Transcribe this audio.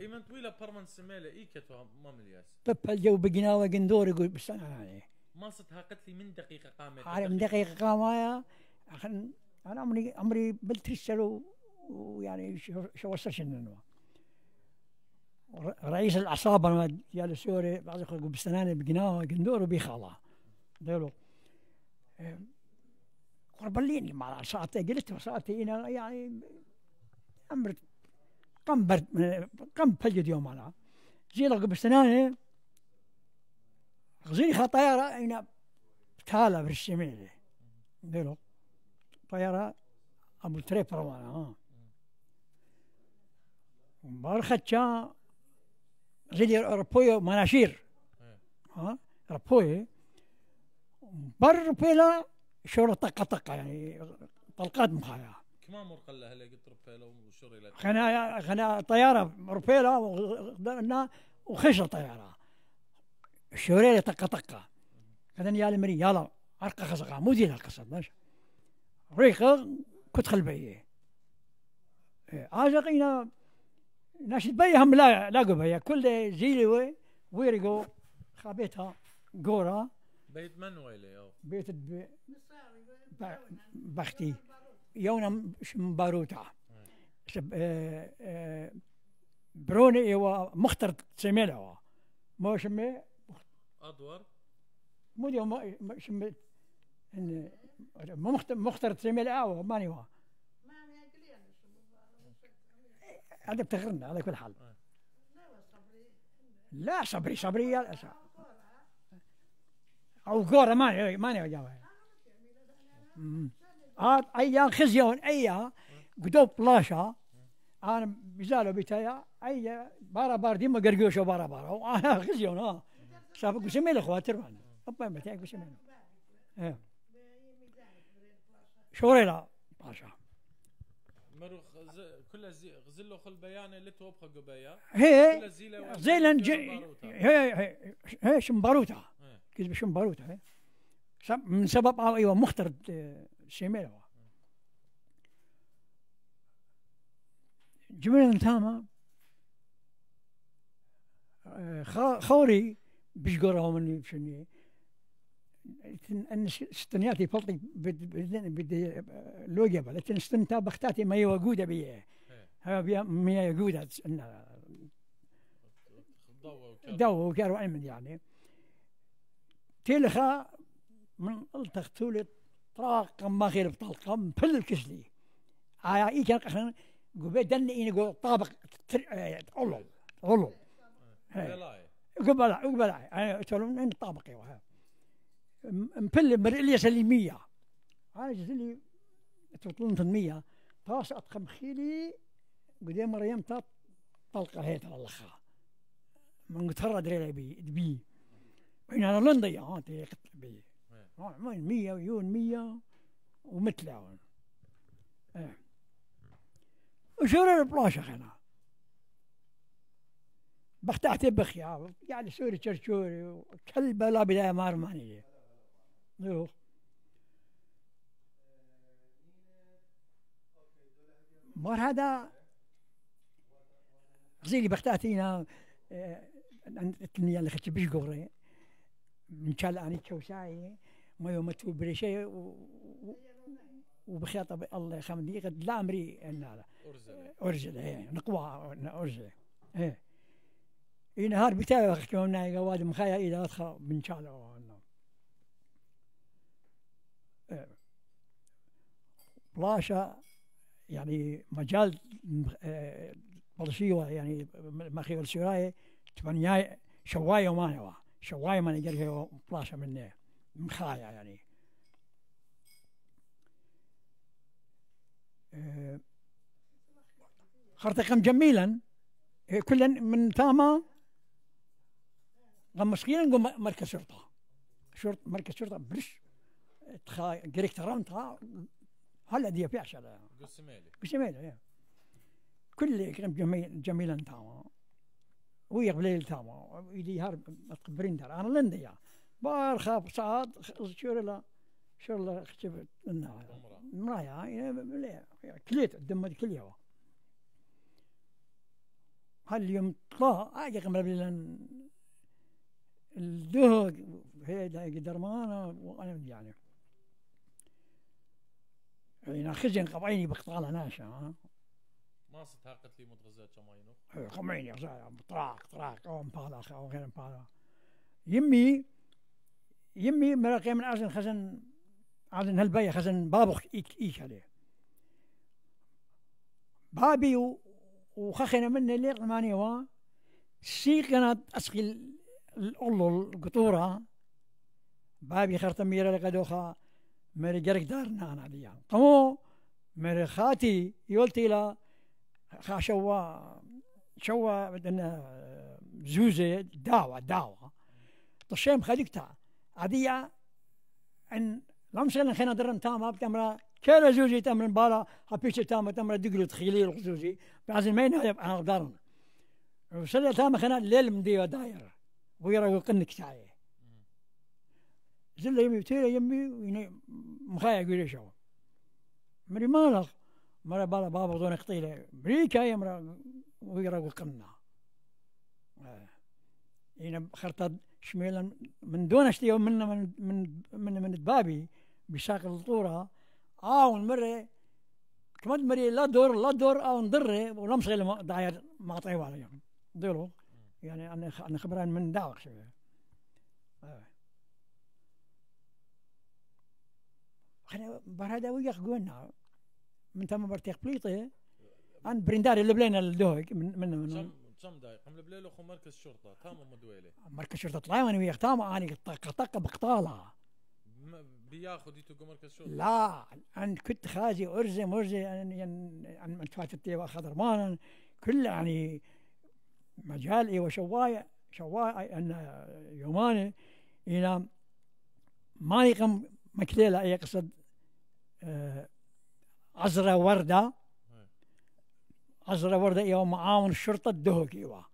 ايمن طويله برمن سميله اي كتو مام الياس بابا الجو بقناوة قندور يقول بس انا عليه ما صدهقت لي من دقيقه قامت عارف من دقيقه قامت انا عمري عمري بلتشتر ويعني شو وصلش النوى رئيس العصابه انا يا سوري بعض يقول بسناني بقناوة قندور وبيخاله قالوا قربليني مع العصابه قلت ساعتي هنا يعني امرت قم برد قم بفجد يوم على زي لقب استناني غزيني خا طيارة اين تالا بالشميل ديرو طيارة ابو تريب روانا ها بارخة زي ربوي مناشير ها ربوي بر بلا طقة قطقة يعني طلقات مخايا مر قال له قلت ربيلة وشري خنا خنا طيارة ربيلة وقدرنا وخش الطياره الشورية طقة طقة قدرنا يا المري يلا أرقى خزقه مو زين القصة ماشي ريقة كنت خلبية إيه، قينا ناش بي هم لا لا قبية كل زيلي ويرقو خابيتها قورة بيت من ويلي بيت بختي يونا باروتا آه، آه، بروني ايوا مختر هو ما شمي مو مودي ما شمي مختر مختر هو ماني هو هذا بتغرنا على كل حال آه. لا صبري صبري او غور ماني ماني جاوه هاد ايا خزيون ايا قدوب بلاشا انا بزالو بتايا ايا بارا بار ديما قرقوشة بارا بارا وانا خزيون ها صافي قسمي الخواتر ربما متاعك قسمي إيه. شوريلا باشا مروخ كل غزلو خل بيانه لتوبخ قبايا هي زيلن هي هي هي شمباروتا إيه. كذب شمباروتا من سبب ايوه مخترد آه، Semelova. جملة تامة خوري باش قراو مني بشني ان استنياتي فلطي بدي لوجا بل ان استنتا بختاتي ما يوجودا إيه. بيه بيا ما يوجودا دو وكارو عمد يعني تلخا من التختولت طراقم مغرب طلقم بل الكسلي هاي إي كان قحن قخن دن إني قو طابق آه، علو علو قبلا قبلا أنا أتولم إن طابق يوها مبل مرئلية سليمية أنا جزلي تطلون تنمية تاس أتقم خيلي قدام مريم تط طلقة هيت الله خا من قترة دري بي دبي وين أنا لندي اه هانتي قتل بي مية ويون مية ومتلاون ايه وسوري البلاش أخينا بختاحتي بخيا يعني سوري ترشوري وكلبة لا بداية مارمانية أرمانية مر هذا غزيلي بختاتينا تنيا اللي خدت بيش قوري من شال اني تشوساي ما يومت بريشي وبخياطة الله يخمني قد لا امري انا ارجل ارجل ايه نقوى ارجل ايه ينهار إيه، بتاعي وقت يومنا قواد مخايا إذا أدخل بن شالو إيه. بلاشا يعني مجال إيه، بلشيوة يعني مخيو السراية تبنياي شواية وما نوا شواي ما نجري بلاشا مني مخايا يعني أه، خرطقم جميلا إيه، كل من تاما غمشقين نقول مركز شرطة شرط مركز شرطة برش تخا ديريكتور نتاع هلا دي بيعش على قسميلي قسميلي إيه. كل جميل جميلا تاما ويا بليل تاما ويدي هارب تقبرين انا لندن يعني. بار خاب صعد شور لا شور لا اختبت لنا مرايا يعني يعني كليت الدم هل هاليوم طلع عاجي قبل بلا الدهق هيدا قدر درمانا وانا يعني يعني خزن قبعيني بقطعنا ناشا ما صدها لي متغزات شماينو إيه، قمعيني طراق طراق او مبالا او غير مبالا يمي يمي مراقي من عزن خزن عزن هالبيا خزن بابخ إيك إيك عليه بابي وخخنا مني ليق ماني وا سيقنا أسقي الأولو القطورة بابي خرطميرة لقدوخا مري جرك دارنا أنا عليا قمو مري خاتي يولتي لا خا شوا شوا بدنا آه، زوزة دعوة دعوة طشيم خليك تاع عديا ان لمشغل خينا درن تاما بتمرا كلا زوجي تمرن بالا هبيش تاما تمرا دقلو تخيلي زوجي بعزن مين انا دارنا وصلنا تاما خينا الليل مديو داير ويرا يقنك تاعي زل يمي تيرا يمي مخايا قولي شو مري مالك مرا بالا بابا دون قطيلة بريكا يمرا ويرا اه. هنا خرطة شميلا من دون اشتي من من من من, دبابي بشاكل الطورة آو آه، مرة كمان مري لا دور لا دور او آه، نضري ولا مشغل ما طيب على ديرو يعني انا انا خبران من دعوة شوية آه. خنا برهدا وياك قولنا من تم برتيق بليطي عن برنداري اللي بلينا الدوق من من, من كم دايق عمل بليله اخو مركز شرطه تام ام دويله مركز شرطه طلعوا وانا وياك تام انا قطق بقطاله بياخذ يتوقع مركز شرطه لا انا كنت خازي ارزي مرزي عن منفات الطيبه خضرمان كل يعني مجالي وشواي إيوه، شواي ان يوماني الى ما يقم مكليله اي اقصد عزره آه، ورده عزرا ورده يوم معاون الشرطة الدهوك إيوا